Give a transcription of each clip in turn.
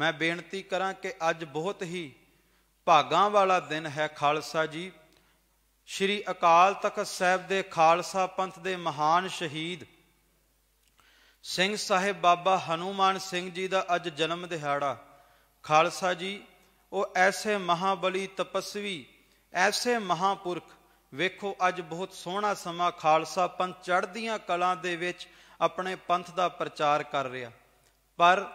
ਮੈਂ ਬੇਨਤੀ ਕਰਾਂ ਕਿ ਅੱਜ ਬਹੁਤ ਹੀ ਭਾਗਾਂ ਵਾਲਾ ਦਿਨ ਹੈ ਖਾਲਸਾ ਜੀ ਸ਼੍ਰੀ ਅਕਾਲ ਤਖਤ ਸਾਹਿਬ ਦੇ ਖਾਲਸਾ ਪੰਥ ਦੇ ਮਹਾਨ ਸ਼ਹੀਦ ਸਿੰਘ ਸਾਹਿਬ ਬਾਬਾ ਹਨੂਮਾਨ ਸਿੰਘ ਜੀ ਦਾ ਅੱਜ ਜਨਮ ਦਿਹਾੜਾ ਖਾਲਸਾ ਜੀ ਉਹ ਐਸੇ ਮਹਾਬਲੀ ਤਪਸਵੀ ਐਸੇ ਮਹਾਪੁਰਖ ਵੇਖੋ ਅੱਜ ਬਹੁਤ ਸੋਹਣਾ ਸਮਾਂ ਖਾਲਸਾ ਪੰਥ ਚੜ੍ਹਦੀਆਂ ਕਲਾਂ ਦੇ ਵਿੱਚ ਆਪਣੇ ਪੰਥ ਦਾ ਪ੍ਰਚਾਰ ਕਰ ਰਿਹਾ ਪਰ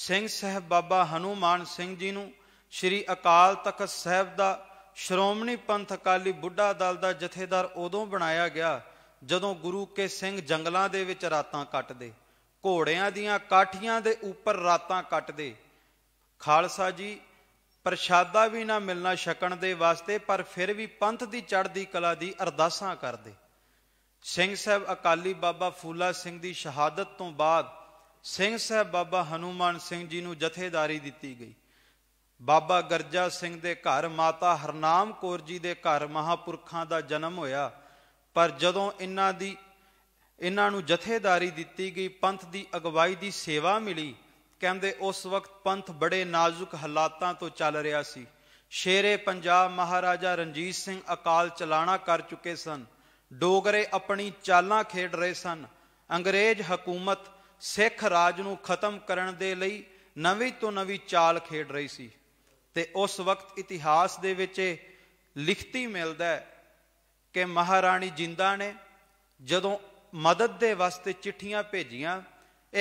ਸਿੰਘ ਸਾਹਿਬ ਬਾਬਾ ਹਨੂਮਾਨ ਸਿੰਘ ਜੀ ਨੂੰ ਸ੍ਰੀ ਅਕਾਲ ਤਖਤ ਸਾਹਿਬ ਦਾ ਸ਼੍ਰੋਮਣੀ ਪੰਥ ਅਕਾਲੀ ਬੁੱਢਾ ਦਲ ਦਾ ਜਥੇਦਾਰ ਉਦੋਂ ਬਣਾਇਆ ਗਿਆ ਜਦੋਂ ਗੁਰੂ ਕੇ ਸਿੰਘ ਜੰਗਲਾਂ ਦੇ ਵਿੱਚ ਰਾਤਾਂ ਕੱਟਦੇ ਘੋੜਿਆਂ ਦੀਆਂ ਕਾਠੀਆਂ ਦੇ ਉੱਪਰ ਰਾਤਾਂ ਕੱਟਦੇ ਖਾਲਸਾ ਜੀ ਪ੍ਰਸ਼ਾਦਾ ਵੀ ਨਾ ਮਿਲਣਾ ਛਕਣ ਦੇ ਵਾਸਤੇ ਪਰ ਫਿਰ ਵੀ ਪੰਥ ਦੀ ਚੜ੍ਹਦੀ ਕਲਾ ਦੀ ਅਰਦਾਸਾਂ ਕਰਦੇ ਸਿੰਘ ਸਾਹਿਬ ਅਕਾਲੀ ਬਾਬਾ ਫੂਲਾ ਸਿੰਘ ਦੀ ਸ਼ਹਾਦਤ ਤੋਂ ਬਾਅਦ ਸਿੰਘ ਸਾਹਿਬ ਬਾਬਾ ਹਨੂਮਾਨ ਸਿੰਘ ਜੀ ਨੂੰ ਜਥੇਦਾਰੀ ਦਿੱਤੀ ਗਈ ਬਾਬਾ ਗਰਜਾ ਸਿੰਘ ਦੇ ਘਰ ਮਾਤਾ ਹਰਨਾਮ ਕੌਰ ਜੀ ਦੇ ਘਰ ਮਹਾਪੁਰਖਾਂ ਦਾ ਜਨਮ ਹੋਇਆ ਪਰ ਜਦੋਂ ਇਹਨਾਂ ਦੀ ਇਹਨਾਂ ਨੂੰ ਜਥੇਦਾਰੀ ਦਿੱਤੀ ਗਈ ਪੰਥ ਦੀ ਅਗਵਾਈ ਦੀ ਸੇਵਾ ਮਿਲੀ ਕਹਿੰਦੇ ਉਸ ਵਕਤ ਪੰਥ ਬੜੇ ਨਾਜ਼ੁਕ ਹਾਲਾਤਾਂ ਤੋਂ ਚੱਲ ਰਿਹਾ ਸੀ ਸ਼ੇਰੇ ਪੰਜਾਬ ਮਹਾਰਾਜਾ ਰਣਜੀਤ ਸਿੰਘ ਅਕਾਲ ਚਲਾਣਾ ਕਰ ਚੁੱਕੇ ਸਨ ਡੋਗਰੇ ਆਪਣੀ ਚਾਲਾਂ ਖੇਡ ਰਹੇ ਸਨ ਅੰਗਰੇਜ਼ ਹਕੂਮਤ ਸਿੱਖ ਰਾਜ ਨੂੰ ਖਤਮ ਕਰਨ ਦੇ ਲਈ ਨਵੀਂ ਤੋਂ ਨਵੀਂ ਚਾਲ ਖੇਡ ਰਹੀ ਸੀ ਤੇ ਉਸ ਵਕਤ ਇਤਿਹਾਸ ਦੇ ਵਿੱਚ ਲਿਖਤੀ ਮਿਲਦਾ ਹੈ ਕਿ ਮਹਾਰਾਣੀ ਜਿੰਦਾ ਨੇ ਜਦੋਂ ਮਦਦ ਦੇ ਵਾਸਤੇ ਚਿੱਠੀਆਂ ਭੇਜੀਆਂ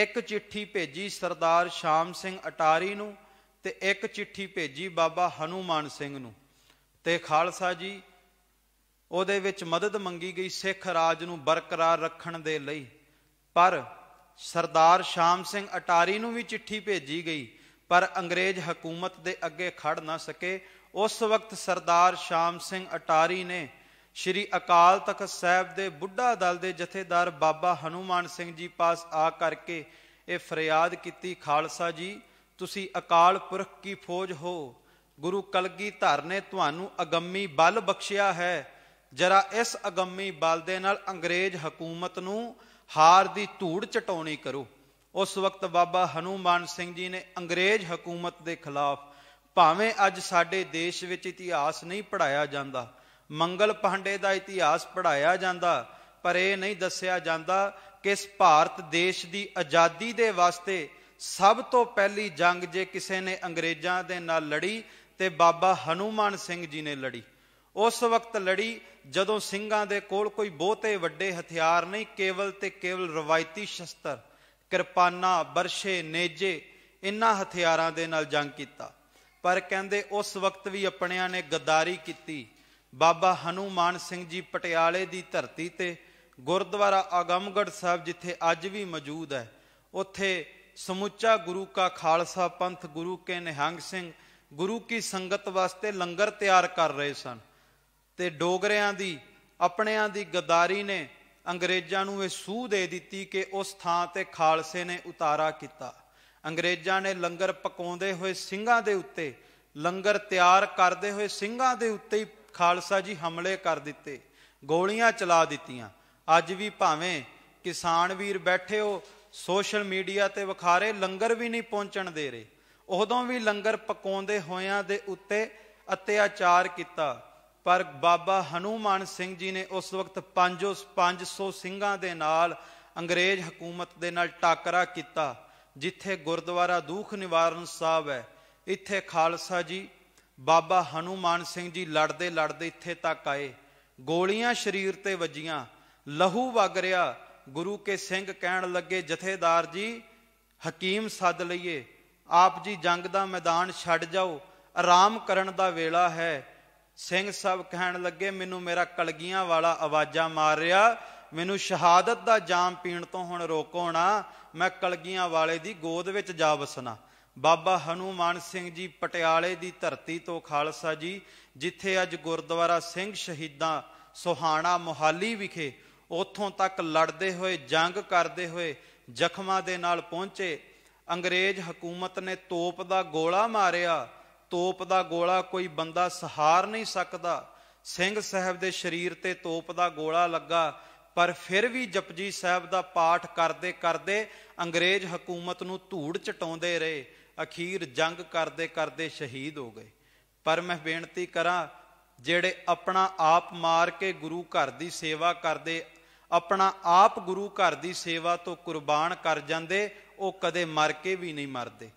ਇੱਕ ਚਿੱਠੀ ਭੇਜੀ ਸਰਦਾਰ ਸ਼ਾਮ ਸਿੰਘ ਅਟਾਰੀ ਨੂੰ ਤੇ ਇੱਕ ਚਿੱਠੀ ਭੇਜੀ ਬਾਬਾ ਹਨੂਮਾਨ ਸਿੰਘ ਨੂੰ ਤੇ ਖਾਲਸਾ ਜੀ ਉਹਦੇ ਵਿੱਚ ਮਦਦ ਮੰਗੀ ਗਈ ਸਿੱਖ ਰਾਜ ਨੂੰ ਬਰਕਰਾਰ ਰੱਖਣ ਦੇ ਲਈ ਪਰ ਸਰਦਾਰ ਸ਼ਾਮ ਸਿੰਘ ਅਟਾਰੀ ਨੂੰ ਵੀ ਚਿੱਠੀ ਭੇਜੀ ਗਈ ਪਰ ਅੰਗਰੇਜ਼ ਹਕੂਮਤ ਦੇ ਅੱਗੇ ਖੜ ਨਾ ਸਕੇ ਉਸ ਵਕਤ ਸਰਦਾਰ ਸ਼ਾਮ ਸਿੰਘ ਅਟਾਰੀ ਨੇ ਸ਼੍ਰੀ ਅਕਾਲ ਤਖਤ ਸਾਹਿਬ ਦੇ ਬੁੱਢਾ ਦਲ ਦੇ ਜਥੇਦਾਰ ਬਾਬਾ ਹਨੂਮਾਨ ਸਿੰਘ ਜੀ ਪਾਸ ਆ ਕਰਕੇ ਇਹ ਫਰਿਆਦ ਕੀਤੀ ਖਾਲਸਾ ਜੀ ਤੁਸੀਂ ਅਕਾਲ ਪੁਰਖ ਕੀ ਫੌਜ ਹੋ ਗੁਰੂ ਕਲਗੀਧਰ ਨੇ ਤੁਹਾਨੂੰ ਅਗੰਮੀ ਬਲ ਬਖਸ਼ਿਆ ਹੈ ਜਰਾ ਇਸ ਅਗੰਮੀ ਬਲ ਦੇ ਨਾਲ ਅੰਗਰੇਜ਼ ਹਕੂਮਤ ਨੂੰ ਹਾਰ ਦੀ ਧੂੜ ਚਟਾਉਣੀ ਕਰੋ ਉਸ ਵਕਤ ਬਾਬਾ ਹਨੂਮਾਨ ਸਿੰਘ ਜੀ ਨੇ ਅੰਗਰੇਜ਼ ਹਕੂਮਤ ਦੇ ਖਿਲਾਫ ਭਾਵੇਂ ਅੱਜ ਸਾਡੇ ਦੇਸ਼ ਵਿੱਚ ਇਤਿਹਾਸ ਨਹੀਂ ਪੜਾਇਆ ਜਾਂਦਾ ਮੰਗਲ ਪਾਂਡੇ ਦਾ ਇਤਿਹਾਸ ਪੜਾਇਆ ਜਾਂਦਾ ਪਰ ਇਹ ਨਹੀਂ ਦੱਸਿਆ ਜਾਂਦਾ ਕਿ ਇਸ ਭਾਰਤ ਦੇਸ਼ ਦੀ ਆਜ਼ਾਦੀ ਦੇ ਵਾਸਤੇ ਸਭ ਤੋਂ ਪਹਿਲੀ ਜੰਗ ਜੇ ਕਿਸੇ ਨੇ ਅੰਗਰੇਜ਼ਾਂ ਦੇ ਨਾਲ ਲੜੀ ਤੇ ਬਾਬਾ ਹਨੂਮਾਨ ਸਿੰਘ ਜੀ ਨੇ ਲੜੀ ਉਸ ਵਕਤ ਲੜੀ ਜਦੋਂ ਸਿੰਘਾਂ ਦੇ ਕੋਲ ਕੋਈ ਬਹੁਤੇ ਵੱਡੇ ਹਥਿਆਰ ਨਹੀਂ ਕੇਵਲ ਤੇ ਕੇਵਲ ਰਵਾਇਤੀ ਸ਼ਸਤਰ ਕਿਰਪਾਨਾਂ ਬਰਸ਼ੇ ਨੇਜੇ ਇਨ੍ਹਾਂ ਹਥਿਆਰਾਂ ਦੇ ਨਾਲ ਜੰਗ ਕੀਤਾ ਪਰ ਕਹਿੰਦੇ ਉਸ ਵਕਤ ਵੀ ਆਪਣਿਆਂ ਨੇ ਗਦਾਰੀ ਕੀਤੀ ਬਾਬਾ ਹਨੂਮਾਨ ਸਿੰਘ ਜੀ ਪਟਿਆਲੇ ਦੀ ਧਰਤੀ ਤੇ ਗੁਰਦੁਆਰਾ ਆਗਮਗੜ ਸਾਹਿਬ ਜਿੱਥੇ ਅੱਜ ਵੀ ਮੌਜੂਦ ਹੈ ਉੱਥੇ ਸਮੁੱਚਾ ਗੁਰੂ ਕਾ ਖਾਲਸਾ ਪੰਥ ਗੁਰੂ ਕੇ ਨਿਹੰਗ ਸਿੰਘ ਗੁਰੂ ਕੀ ਸੰਗਤ ਵਾਸਤੇ ਲੰਗਰ ਤਿਆਰ ਕਰ ਰਹੇ ਸਨ ਤੇ ਡੋਗਰਿਆਂ ਦੀ ਆਪਣਿਆਂ ਦੀ ਗਦਾਰੀ ਨੇ ਅੰਗਰੇਜ਼ਾਂ ਨੂੰ ਇਹ ਸੂਹ ਦੇ ਦਿੱਤੀ ਕਿ ਉਸ ਥਾਂ ਤੇ ਖਾਲਸੇ ਨੇ ਉਤਾਰਾ ਕੀਤਾ ਅੰਗਰੇਜ਼ਾਂ ਨੇ ਲੰਗਰ ਪਕਾਉਂਦੇ ਹੋਏ ਸਿੰਘਾਂ ਦੇ ਉੱਤੇ ਲੰਗਰ ਤਿਆਰ ਕਰਦੇ ਹੋਏ ਸਿੰਘਾਂ ਦੇ ਉੱਤੇ ਹੀ ਖਾਲਸਾ ਜੀ ਹਮਲੇ ਕਰ ਦਿੱਤੇ ਗੋਲੀਆਂ ਚਲਾ ਦਿੱਤੀਆਂ ਅੱਜ ਵੀ ਭਾਵੇਂ ਕਿਸਾਨ ਵੀਰ ਬੈਠੇ ਹੋ ਸੋਸ਼ਲ ਮੀਡੀਆ ਤੇ ਵਿਖਾਰੇ ਲੰਗਰ ਵੀ ਨਹੀਂ ਪਹੁੰਚਣ ਦੇ ਰਹੇ ਉਦੋਂ ਵੀ ਲੰਗਰ ਪਕਾਉਂਦੇ ਹੋਿਆਂ ਦੇ ਉੱਤੇ ਅਤਿਆਚਾਰ ਕੀਤਾ ਪਰ ਬਾਬਾ ਹਨੂਮਾਨ ਸਿੰਘ ਜੀ ਨੇ ਉਸ ਵਕਤ 500 ਸਿੰਘਾਂ ਦੇ ਨਾਲ ਅੰਗਰੇਜ਼ ਹਕੂਮਤ ਦੇ ਨਾਲ ਟਾਕਰਾ ਕੀਤਾ ਜਿੱਥੇ ਗੁਰਦੁਆਰਾ ਦੂਖ ਨਿਵਾਰਨ ਸਾਹਿਬ ਹੈ ਇੱਥੇ ਖਾਲਸਾ ਜੀ ਬਾਬਾ ਹਨੂਮਾਨ ਸਿੰਘ ਜੀ ਲੜਦੇ ਲੜਦੇ ਇੱਥੇ ਤੱਕ ਆਏ ਗੋਲੀਆਂ ਸਰੀਰ ਤੇ ਵੱਜੀਆਂ ਲਹੂ ਵਗ ਰਿਹਾ ਗੁਰੂ ਕੇ ਸਿੰਘ ਕਹਿਣ ਲੱਗੇ ਜਥੇਦਾਰ ਜੀ ਹਕੀਮ ਸੱਦ ਲਈਏ ਆਪ ਜੀ ਜੰਗ ਦਾ ਮੈਦਾਨ ਛੱਡ ਜਾਓ ਆਰਾਮ ਕਰਨ ਦਾ ਵੇਲਾ ਹੈ ਸਿੰਘ ਸਭ ਕਹਿਣ ਲੱਗੇ ਮੈਨੂੰ ਮੇਰਾ ਕਲਗੀਆਂ ਵਾਲਾ ਆਵਾਜ਼ਾਂ ਮਾਰ ਰਿਹਾ ਮੈਨੂੰ ਸ਼ਹਾਦਤ ਦਾ ਜਾਮ ਪੀਣ ਤੋਂ ਹੁਣ ਰੋਕੋ ਨਾ ਮੈਂ ਕਲਗੀਆਂ ਵਾਲੇ ਦੀ ਗੋਦ ਵਿੱਚ ਜਾ ਵਸਣਾ ਬਾਬਾ ਹਨੂਮਾਨ ਸਿੰਘ ਜੀ ਪਟਿਆਲੇ ਦੀ ਧਰਤੀ ਤੋਂ ਖਾਲਸਾ ਜੀ ਜਿੱਥੇ ਅੱਜ ਗੁਰਦੁਆਰਾ ਸਿੰਘ ਸ਼ਹੀਦਾਂ ਸੋਹਾਣਾ ਮੁਹਾਲੀ ਵਿਖੇ ਉਥੋਂ ਤੱਕ ਲੜਦੇ ਹੋਏ ਜੰਗ ਕਰਦੇ ਹੋਏ ਜ਼ਖਮਾਂ ਦੇ ਨਾਲ ਪਹੁੰਚੇ ਅੰਗਰੇਜ਼ ਹਕੂਮਤ ਨੇ ਤੋਪ ਦਾ ਗੋਲਾ ਮਾਰਿਆ ਤੋਪ ਦਾ ਗੋਲਾ ਕੋਈ ਬੰਦਾ ਸਹਾਰ ਨਹੀਂ ਸਕਦਾ ਸਿੰਘ ਸਾਹਿਬ ਦੇ ਸਰੀਰ ਤੇ ਤੋਪ ਦਾ ਗੋਲਾ ਲੱਗਾ ਪਰ ਫਿਰ ਵੀ ਜਪਜੀ ਸਾਹਿਬ ਦਾ ਪਾਠ ਕਰਦੇ ਕਰਦੇ ਅੰਗਰੇਜ਼ ਹਕੂਮਤ ਨੂੰ ਧੂੜ ਚਟਾਉਂਦੇ ਰਹੇ ਅਖੀਰ ਜੰਗ ਕਰਦੇ ਕਰਦੇ ਸ਼ਹੀਦ ਹੋ ਗਏ ਪਰ ਮੈਂ ਬੇਨਤੀ ਕਰਾਂ ਜਿਹੜੇ ਆਪਣਾ ਆਪ ਮਾਰ ਕੇ ਗੁਰੂ ਘਰ ਦੀ ਸੇਵਾ ਕਰਦੇ ਆਪਣਾ ਆਪ ਗੁਰੂ ਘਰ ਦੀ ਸੇਵਾ ਤੋਂ ਕੁਰਬਾਨ ਕਰ ਜਾਂਦੇ ਉਹ ਕਦੇ ਮਰ ਕੇ ਵੀ ਨਹੀਂ ਮਰਦੇ